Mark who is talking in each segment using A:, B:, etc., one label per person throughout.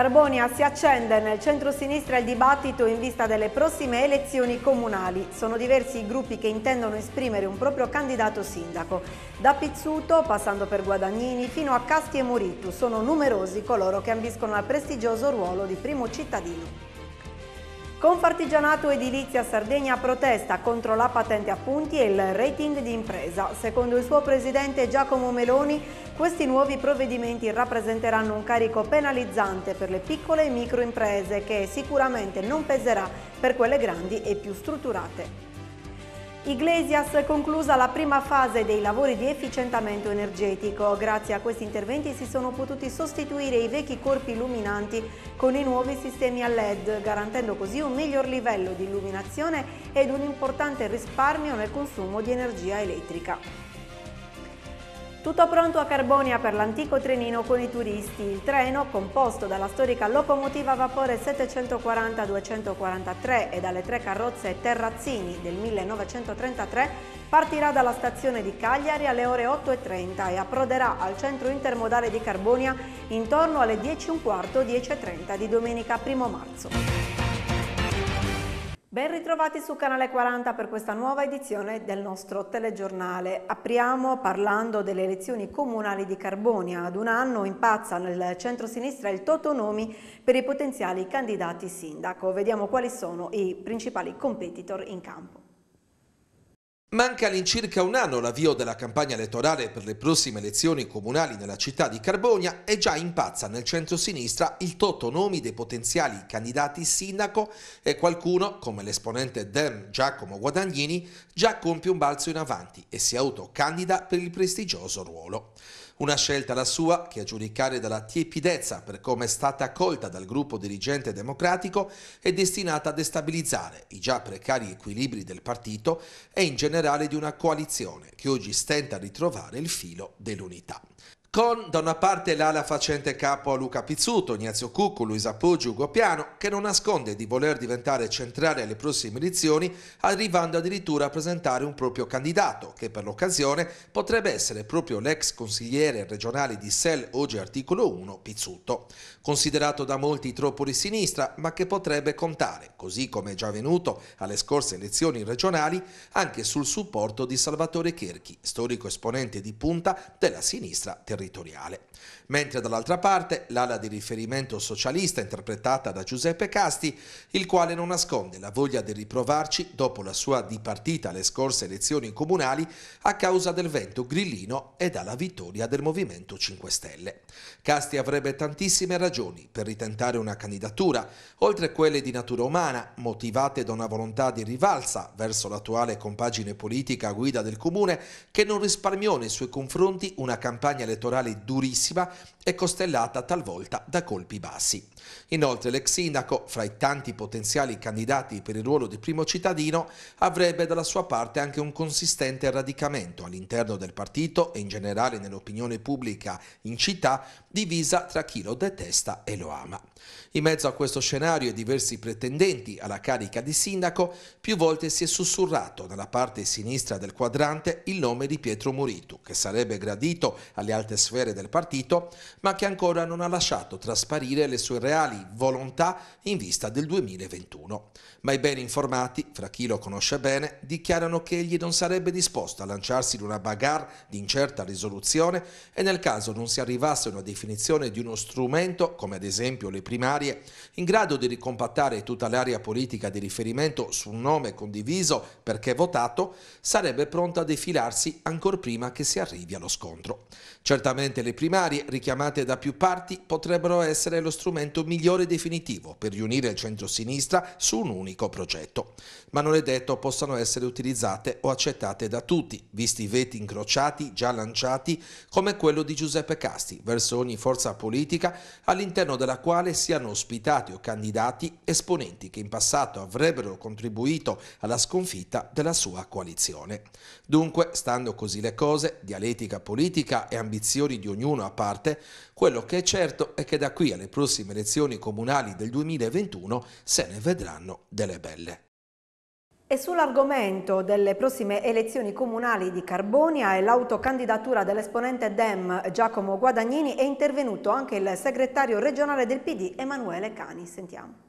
A: Carbonia si accende nel centro-sinistra il dibattito in vista delle prossime elezioni comunali. Sono diversi i gruppi che intendono esprimere un proprio candidato sindaco. Da Pizzuto, passando per Guadagnini, fino a Casti e Muritu, sono numerosi coloro che ambiscono al prestigioso ruolo di primo cittadino. Confartigianato Edilizia Sardegna protesta contro la patente a punti e il rating di impresa. Secondo il suo presidente Giacomo Meloni, questi nuovi provvedimenti rappresenteranno un carico penalizzante per le piccole e micro imprese che sicuramente non peserà per quelle grandi e più strutturate. Iglesias conclusa la prima fase dei lavori di efficientamento energetico. Grazie a questi interventi si sono potuti sostituire i vecchi corpi illuminanti con i nuovi sistemi a LED, garantendo così un miglior livello di illuminazione ed un importante risparmio nel consumo di energia elettrica. Tutto pronto a Carbonia per l'antico trenino con i turisti. Il treno, composto dalla storica locomotiva a vapore 740-243 e dalle tre carrozze Terrazzini del 1933, partirà dalla stazione di Cagliari alle ore 8.30 e approderà al centro intermodale di Carbonia intorno alle 10.15-10.30 di domenica 1 marzo. Ben ritrovati su Canale 40 per questa nuova edizione del nostro telegiornale. Apriamo parlando delle elezioni comunali di Carbonia. Ad un anno impazza nel centro-sinistra il Totonomi per i potenziali candidati sindaco. Vediamo quali sono i principali competitor in campo.
B: Manca all'incirca un anno l'avvio della campagna elettorale per le prossime elezioni comunali nella città di Carbonia e già impazza nel centro-sinistra il toto nomi dei potenziali candidati sindaco e qualcuno, come l'esponente Dem Giacomo Guadagnini, già compie un balzo in avanti e si autocandida per il prestigioso ruolo. Una scelta la sua che a giudicare dalla tiepidezza per come è stata accolta dal gruppo dirigente democratico è destinata a destabilizzare i già precari equilibri del partito e in generale di una coalizione che oggi stenta a ritrovare il filo dell'unità con da una parte l'ala facente capo a Luca Pizzuto, Ignazio Cucco, Luisa Poggi, Ugo Piano, che non nasconde di voler diventare centrale alle prossime elezioni, arrivando addirittura a presentare un proprio candidato, che per l'occasione potrebbe essere proprio l'ex consigliere regionale di SEL, oggi articolo 1, Pizzuto, considerato da molti troppo di sinistra, ma che potrebbe contare, così come è già avvenuto alle scorse elezioni regionali, anche sul supporto di Salvatore Cherchi, storico esponente di punta della sinistra terrestre territoriale mentre dall'altra parte l'ala di riferimento socialista interpretata da Giuseppe Casti, il quale non nasconde la voglia di riprovarci dopo la sua dipartita alle scorse elezioni comunali a causa del vento grillino e dalla vittoria del Movimento 5 Stelle. Casti avrebbe tantissime ragioni per ritentare una candidatura, oltre quelle di natura umana, motivate da una volontà di rivalsa verso l'attuale compagine politica a guida del comune che non risparmiò nei suoi confronti una campagna elettorale durissima è costellata talvolta da colpi bassi. Inoltre l'ex sindaco, fra i tanti potenziali candidati per il ruolo di primo cittadino, avrebbe dalla sua parte anche un consistente radicamento all'interno del partito e in generale nell'opinione pubblica in città, divisa tra chi lo detesta e lo ama. In mezzo a questo scenario e diversi pretendenti alla carica di sindaco, più volte si è sussurrato dalla parte sinistra del quadrante il nome di Pietro Muritu, che sarebbe gradito alle alte sfere del partito, ma che ancora non ha lasciato trasparire le sue reali volontà in vista del 2021. Ma i ben informati, fra chi lo conosce bene, dichiarano che egli non sarebbe disposto a lanciarsi in una bagarre di incerta risoluzione e nel caso non si arrivasse a una definizione di uno strumento, come ad esempio le primarie in grado di ricompattare tutta l'area politica di riferimento su un nome condiviso perché votato, sarebbe pronta a defilarsi ancor prima che si arrivi allo scontro. Certamente le primarie, richiamate da più parti, potrebbero essere lo strumento migliore e definitivo per riunire il centro-sinistra su un unico progetto, ma non è detto possano essere utilizzate o accettate da tutti, visti i veti incrociati già lanciati come quello di Giuseppe Casti verso ogni forza politica all'interno della quale siano ospitati o candidati esponenti che in passato avrebbero contribuito alla sconfitta della sua coalizione. Dunque, stando così le cose, dialettica politica e ambizioni di ognuno a parte, quello che è certo è che da qui alle prossime elezioni comunali del 2021 se ne vedranno delle belle.
A: E sull'argomento delle prossime elezioni comunali di Carbonia e l'autocandidatura dell'esponente DEM Giacomo Guadagnini è intervenuto anche il segretario regionale del PD Emanuele Cani. Sentiamo.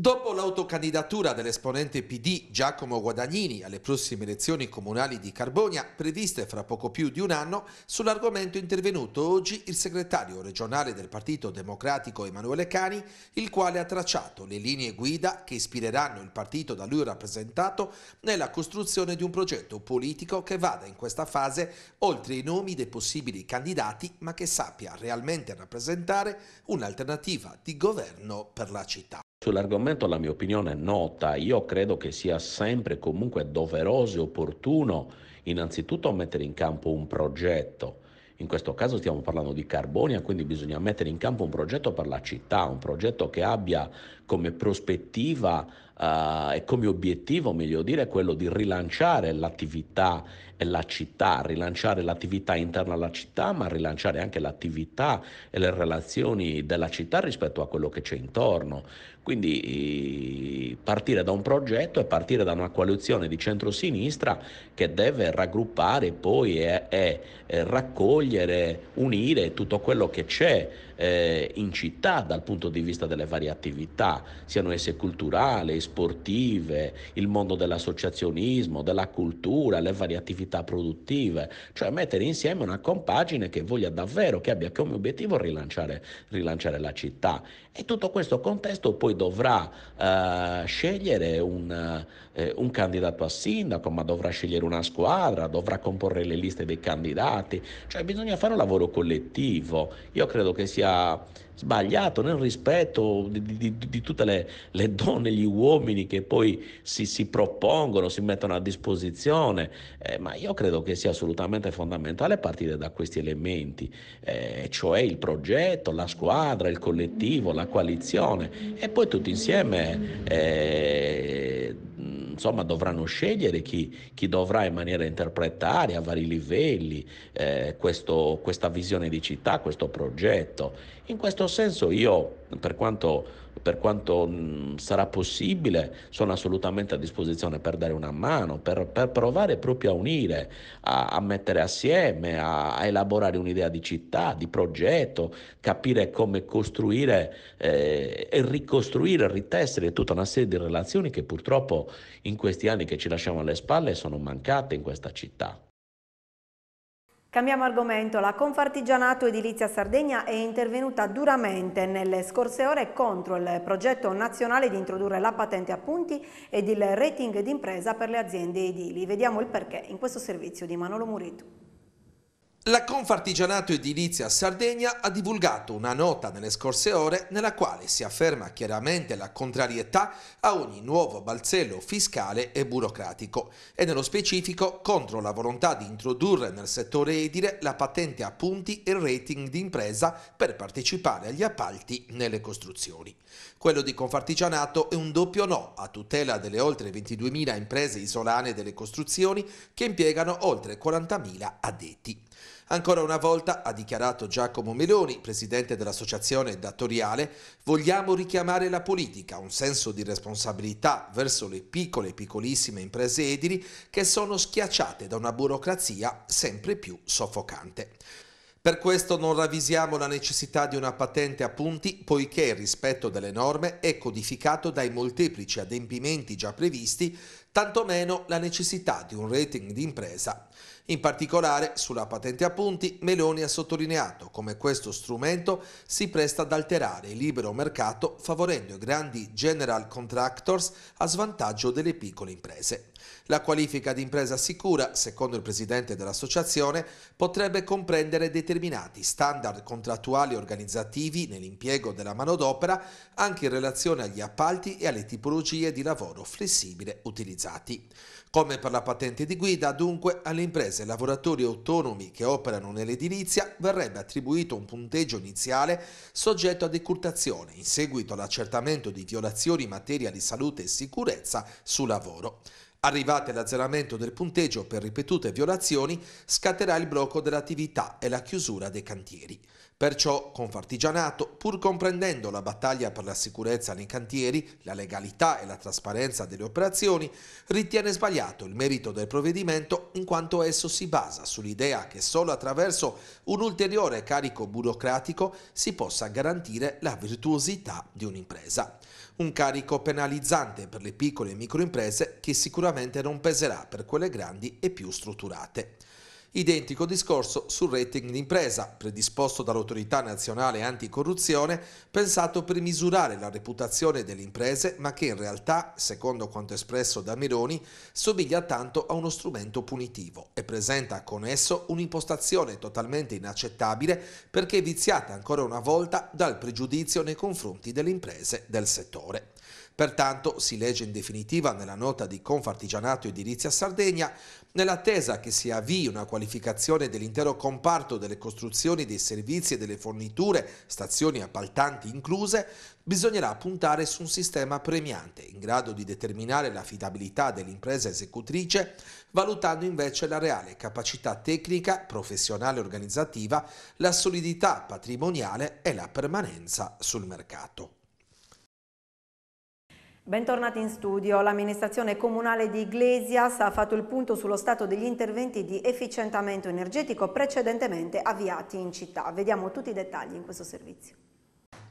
B: Dopo l'autocandidatura dell'esponente PD Giacomo Guadagnini alle prossime elezioni comunali di Carbonia, previste fra poco più di un anno, sull'argomento è intervenuto oggi il segretario regionale del Partito Democratico Emanuele Cani, il quale ha tracciato le linee guida che ispireranno il partito da lui rappresentato nella costruzione di un progetto politico che vada in questa fase oltre i nomi dei possibili candidati, ma che sappia realmente rappresentare un'alternativa di governo per la città.
C: Sull'argomento la mia opinione è nota, io credo che sia sempre comunque doveroso e opportuno innanzitutto mettere in campo un progetto. In questo caso stiamo parlando di Carbonia, quindi bisogna mettere in campo un progetto per la città, un progetto che abbia come prospettiva eh, e come obiettivo, meglio dire, quello di rilanciare l'attività e la città, rilanciare l'attività interna alla città, ma rilanciare anche l'attività e le relazioni della città rispetto a quello che c'è intorno. Quindi eh, partire da un progetto e partire da una coalizione di centrosinistra che deve raggruppare poi e, e, e raccogliere, unire tutto quello che c'è eh, in città dal punto di vista delle varie attività siano esse culturali, sportive, il mondo dell'associazionismo, della cultura, le varie attività produttive, cioè mettere insieme una compagine che voglia davvero, che abbia come obiettivo rilanciare, rilanciare la città. E tutto questo contesto poi dovrà eh, scegliere un, eh, un candidato a sindaco, ma dovrà scegliere una squadra, dovrà comporre le liste dei candidati, cioè bisogna fare un lavoro collettivo. Io credo che sia sbagliato nel rispetto di, di, di tutte le, le, donne, gli uomini che poi si, si propongono, si mettono a disposizione, eh, ma io credo che sia assolutamente fondamentale partire da questi elementi, eh, cioè il progetto, la squadra, il collettivo, la coalizione e poi tutti insieme. Eh, insomma dovranno scegliere chi, chi dovrà in maniera interpretare a vari livelli eh, questo, questa visione di città, questo progetto. In questo senso io, per quanto per quanto mm, sarà possibile, sono assolutamente a disposizione per dare una mano, per, per provare proprio a unire, a, a mettere assieme, a, a, elaborare un'idea di città, di progetto, capire come costruire eh, e ricostruire, ritessere tutta una serie di relazioni che purtroppo in questi anni che ci lasciamo alle spalle sono mancate in questa città.
A: Cambiamo argomento. La Confartigianato Edilizia Sardegna è intervenuta duramente nelle scorse ore contro il progetto nazionale di introdurre la patente a punti ed il rating d'impresa per le aziende edili. Vediamo il perché in questo servizio di Manolo Murito.
B: La Confartigianato Edilizia Sardegna ha divulgato una nota nelle scorse ore nella quale si afferma chiaramente la contrarietà a ogni nuovo balzello fiscale e burocratico e nello specifico contro la volontà di introdurre nel settore edile la patente a punti e rating di impresa per partecipare agli appalti nelle costruzioni. Quello di Confartigianato è un doppio no a tutela delle oltre 22.000 imprese isolane delle costruzioni che impiegano oltre 40.000 addetti. Ancora una volta, ha dichiarato Giacomo Meloni, presidente dell'associazione datoriale, vogliamo richiamare la politica, un senso di responsabilità verso le piccole e piccolissime imprese edili che sono schiacciate da una burocrazia sempre più soffocante. Per questo non ravvisiamo la necessità di una patente a punti, poiché il rispetto delle norme è codificato dai molteplici adempimenti già previsti tantomeno la necessità di un rating di impresa. In particolare, sulla patente a punti, Meloni ha sottolineato come questo strumento si presta ad alterare il libero mercato favorendo i grandi general contractors a svantaggio delle piccole imprese. La qualifica di impresa sicura, secondo il presidente dell'associazione, potrebbe comprendere determinati standard contrattuali organizzativi nell'impiego della manodopera anche in relazione agli appalti e alle tipologie di lavoro flessibile utilizzato pubblicizzati. Come per la patente di guida, dunque, alle imprese e lavoratori autonomi che operano nell'edilizia verrebbe attribuito un punteggio iniziale soggetto a decurtazione in seguito all'accertamento di violazioni in materia di salute e sicurezza sul lavoro. Arrivate all'azzeramento del punteggio per ripetute violazioni, scatterà il blocco dell'attività e la chiusura dei cantieri. Perciò Confartigianato, pur comprendendo la battaglia per la sicurezza nei cantieri, la legalità e la trasparenza delle operazioni, ritiene sbagliato il merito del provvedimento in quanto esso si basa sull'idea che solo attraverso un ulteriore carico burocratico si possa garantire la virtuosità di un'impresa. Un carico penalizzante per le piccole e microimprese che sicuramente non peserà per quelle grandi e più strutturate. Identico discorso sul rating d'impresa, predisposto dall'autorità nazionale anticorruzione, pensato per misurare la reputazione delle imprese, ma che in realtà, secondo quanto espresso da Mironi, somiglia tanto a uno strumento punitivo e presenta con esso un'impostazione totalmente inaccettabile perché viziata ancora una volta dal pregiudizio nei confronti delle imprese del settore. Pertanto, si legge in definitiva nella nota di Confartigianato Edilizia Sardegna, Nell'attesa che si avvii una qualificazione dell'intero comparto delle costruzioni, dei servizi e delle forniture, stazioni appaltanti incluse, bisognerà puntare su un sistema premiante in grado di determinare l'affidabilità dell'impresa esecutrice, valutando invece la reale capacità tecnica, professionale e organizzativa, la solidità patrimoniale e la permanenza sul mercato.
A: Bentornati in studio. L'amministrazione comunale di Iglesias ha fatto il punto sullo stato degli interventi di efficientamento energetico precedentemente avviati in città. Vediamo tutti i dettagli in questo servizio.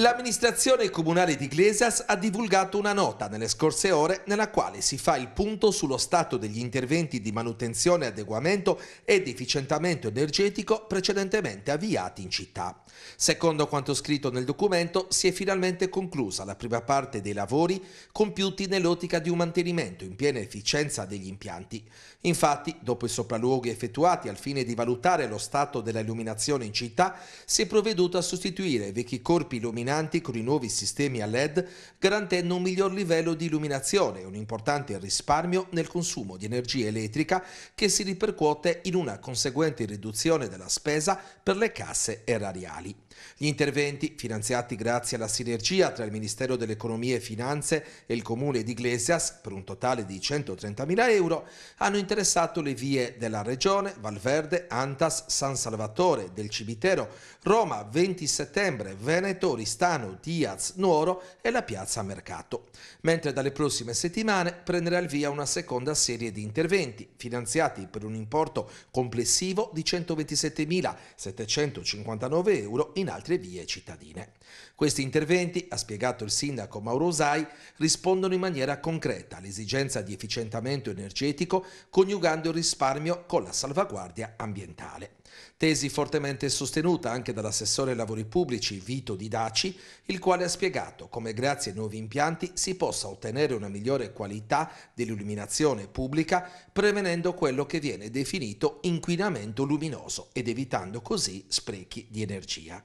B: L'amministrazione comunale di Glesas ha divulgato una nota nelle scorse ore nella quale si fa il punto sullo stato degli interventi di manutenzione, adeguamento ed efficientamento energetico precedentemente avviati in città. Secondo quanto scritto nel documento si è finalmente conclusa la prima parte dei lavori compiuti nell'ottica di un mantenimento in piena efficienza degli impianti. Infatti, dopo i sopralluoghi effettuati al fine di valutare lo stato dell'illuminazione in città, si è provveduto a sostituire i vecchi corpi illuminati contaminanti con i nuovi sistemi a LED, garantendo un miglior livello di illuminazione e un importante risparmio nel consumo di energia elettrica che si ripercuote in una conseguente riduzione della spesa per le casse erariali. Gli interventi, finanziati grazie alla sinergia tra il Ministero dell'Economia e Finanze e il Comune di Iglesias, per un totale di 130.000 euro, hanno interessato le vie della Regione, Valverde, Antas, San Salvatore, del Cimitero, Roma, 20 settembre, Veneto, Ristretto, D'Agostano, Diaz, Nuoro e la piazza Mercato, mentre dalle prossime settimane prenderà il via una seconda serie di interventi, finanziati per un importo complessivo di 127.759 euro in altre vie cittadine. Questi interventi, ha spiegato il sindaco Mauro Osai, rispondono in maniera concreta all'esigenza di efficientamento energetico coniugando il risparmio con la salvaguardia ambientale. Tesi fortemente sostenuta anche dall'assessore lavori pubblici Vito Didaci, il quale ha spiegato come grazie ai nuovi impianti si possa ottenere una migliore qualità dell'illuminazione pubblica prevenendo quello che viene definito inquinamento luminoso ed evitando così sprechi di energia.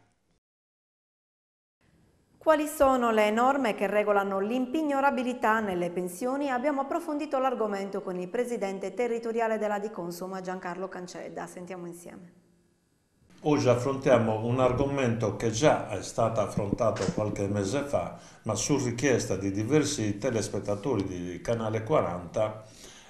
A: Quali sono le norme che regolano l'impignorabilità nelle pensioni? Abbiamo approfondito l'argomento con il presidente territoriale della Di Consuma Giancarlo Cancedda. Sentiamo insieme.
D: Oggi affrontiamo un argomento che già è stato affrontato qualche mese fa, ma su richiesta di diversi telespettatori di Canale 40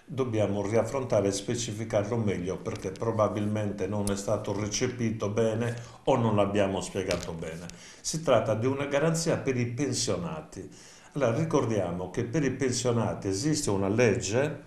D: dobbiamo riaffrontare e specificarlo meglio perché probabilmente non è stato recepito bene o non l'abbiamo spiegato bene. Si tratta di una garanzia per i pensionati. Allora, ricordiamo che per i pensionati esiste una legge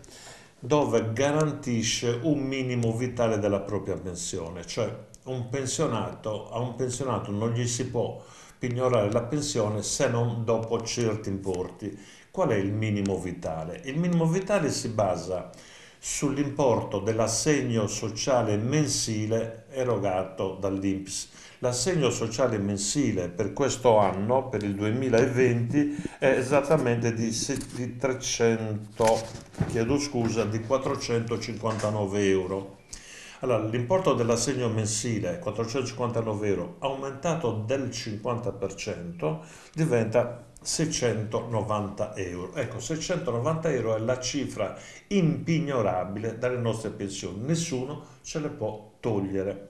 D: dove garantisce un minimo vitale della propria pensione, cioè un pensionato, a un pensionato non gli si può pignorare la pensione se non dopo certi importi Qual è il minimo vitale? Il minimo vitale si basa sull'importo dell'assegno sociale mensile erogato dall'INPS. L'assegno sociale mensile per questo anno, per il 2020, è esattamente di, 300, scusa, di 459 euro. Allora, l'importo dell'assegno mensile, 459 euro, aumentato del 50%, diventa 690 euro. Ecco, 690 euro è la cifra impignorabile dalle nostre pensioni, nessuno ce le può togliere.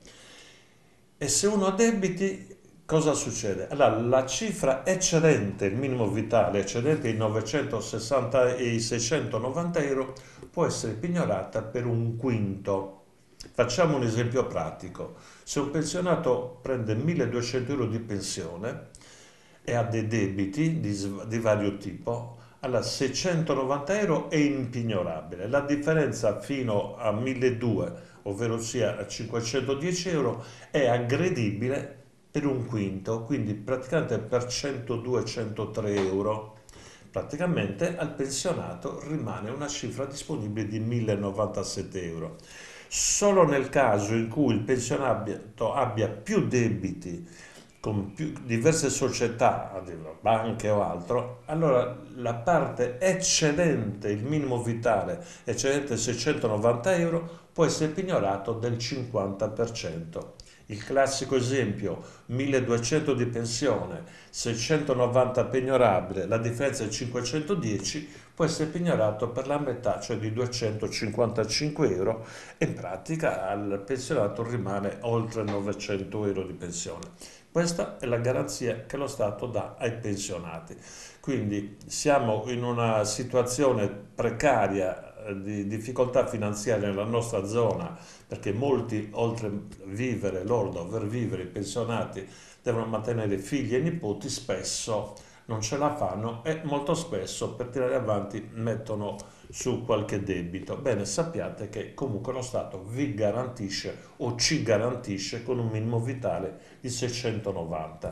D: E se uno ha debiti, cosa succede? Allora, la cifra eccedente, il minimo vitale eccedente i, 960, e i 690 euro, può essere pignorata per un quinto. Facciamo un esempio pratico. Se un pensionato prende 1200 euro di pensione, e ha dei debiti di, di vario tipo, allora 690 euro è impignorabile, la differenza fino a 1200, ovvero sia a 510 euro, è aggredibile per un quinto, quindi praticamente per 102-103 euro. Praticamente al pensionato rimane una cifra disponibile di 1097 euro. Solo nel caso in cui il pensionato abbia più debiti con più, diverse società, banche o altro, allora la parte eccedente, il minimo vitale eccedente 690 euro può essere pignorato del 50%. Il classico esempio, 1200 di pensione, 690 pignorabile, la differenza è 510, può essere pignorato per la metà, cioè di 255 euro, e in pratica al pensionato rimane oltre 900 euro di pensione. Questa è la garanzia che lo Stato dà ai pensionati. Quindi siamo in una situazione precaria eh, di difficoltà finanziaria nella nostra zona perché molti oltre vivere loro dover vivere i pensionati devono mantenere figli e nipoti spesso non ce la fanno e molto spesso per tirare avanti mettono su qualche debito. Bene, sappiate che comunque lo Stato vi garantisce o ci garantisce con un minimo vitale di 690.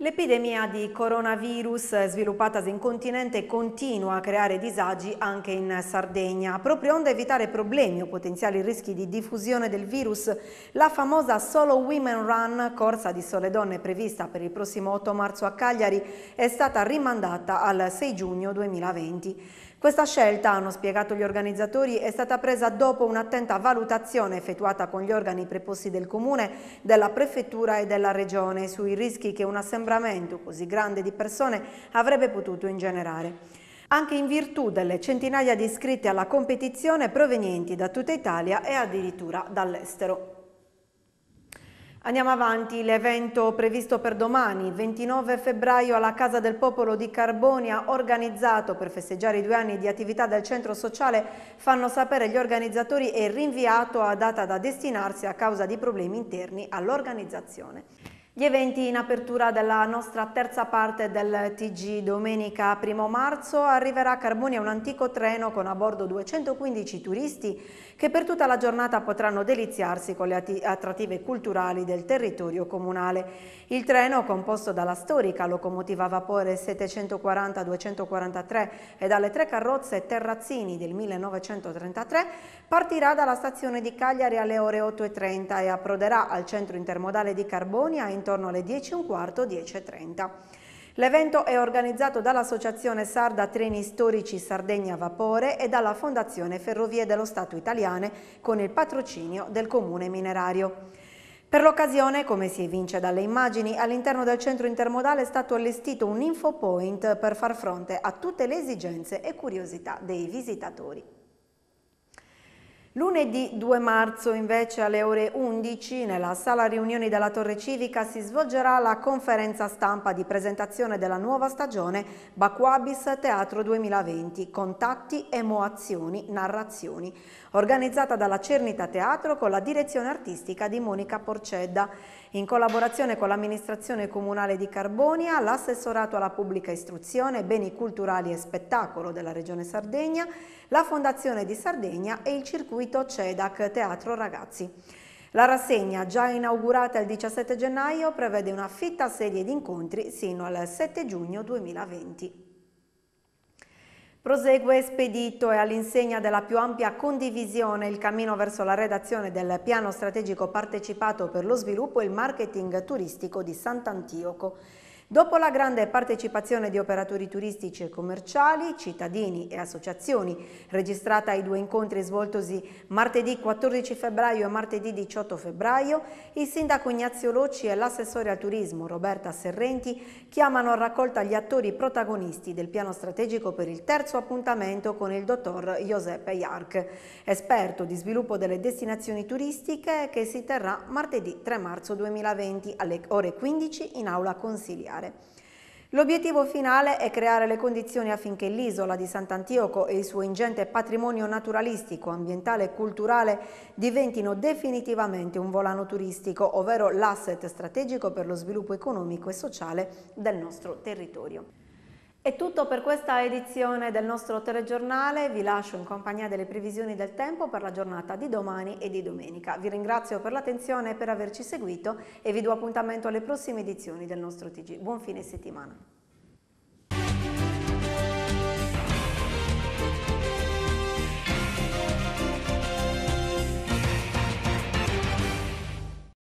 A: L'epidemia di coronavirus sviluppatasi in continente continua a creare disagi anche in Sardegna. Proprio onde evitare problemi o potenziali rischi di diffusione del virus, la famosa Solo Women Run, corsa di sole donne prevista per il prossimo 8 marzo a Cagliari, è stata rimandata al 6 giugno 2020. Questa scelta, hanno spiegato gli organizzatori, è stata presa dopo un'attenta valutazione effettuata con gli organi preposti del Comune, della Prefettura e della Regione sui rischi che un assembramento così grande di persone avrebbe potuto ingenerare anche in virtù delle centinaia di iscritti alla competizione provenienti da tutta Italia e addirittura dall'estero. Andiamo avanti, l'evento previsto per domani, 29 febbraio alla Casa del Popolo di Carbonia, organizzato per festeggiare i due anni di attività del centro sociale, fanno sapere gli organizzatori è rinviato a data da destinarsi a causa di problemi interni all'organizzazione. Gli eventi in apertura della nostra terza parte del TG domenica 1 marzo arriverà a Carbonia un antico treno con a bordo 215 turisti che per tutta la giornata potranno deliziarsi con le attrattive culturali del territorio comunale. Il treno, composto dalla storica locomotiva a vapore 740-243 e dalle tre carrozze Terrazzini del 1933, partirà dalla stazione di Cagliari alle ore 8.30 e approderà al centro intermodale di Carbonia intorno intorno alle 10.15, 10.30. L'evento è organizzato dall'Associazione Sarda Treni Storici Sardegna Vapore e dalla Fondazione Ferrovie dello Stato Italiane con il patrocinio del Comune Minerario. Per l'occasione, come si evince dalle immagini, all'interno del centro intermodale è stato allestito un info point per far fronte a tutte le esigenze e curiosità dei visitatori. Lunedì 2 marzo invece alle ore 11 nella sala riunioni della Torre Civica si svolgerà la conferenza stampa di presentazione della nuova stagione Bacuabis Teatro 2020 Contatti, emozioni, narrazioni organizzata dalla Cernita Teatro con la direzione artistica di Monica Porcedda in collaborazione con l'amministrazione comunale di Carbonia, l'assessorato alla pubblica istruzione, beni culturali e spettacolo della regione Sardegna, la Fondazione di Sardegna e il circuito gratuito CEDAC Teatro Ragazzi. La rassegna, già inaugurata il 17 gennaio, prevede una fitta serie di incontri sino al 7 giugno 2020. Prosegue spedito e all'insegna della più ampia condivisione il cammino verso la redazione del piano strategico partecipato per lo sviluppo e il marketing turistico di Sant'Antioco. Dopo la grande partecipazione di operatori turistici e commerciali, cittadini e associazioni, registrata ai due incontri svoltosi martedì 14 febbraio e martedì 18 febbraio, il sindaco Ignazio Locci e l'assessore al turismo Roberta Serrenti chiamano a raccolta gli attori protagonisti del piano strategico per il terzo appuntamento con il dottor Giuseppe Iarc, esperto di sviluppo delle destinazioni turistiche che si terrà martedì 3 marzo 2020 alle ore 15 in aula consigliare nucleare. L'obiettivo finale è creare le condizioni affinché l'isola di Sant'Antioco e il suo ingente patrimonio naturalistico, ambientale e culturale diventino definitivamente un volano turistico, ovvero l'asset strategico per lo sviluppo economico e sociale del nostro territorio. È tutto per questa edizione del nostro telegiornale, vi lascio in compagnia delle previsioni del tempo per la giornata di domani e di domenica. Vi ringrazio per l'attenzione e per averci seguito e vi do appuntamento alle prossime edizioni del nostro TG. Buon fine settimana.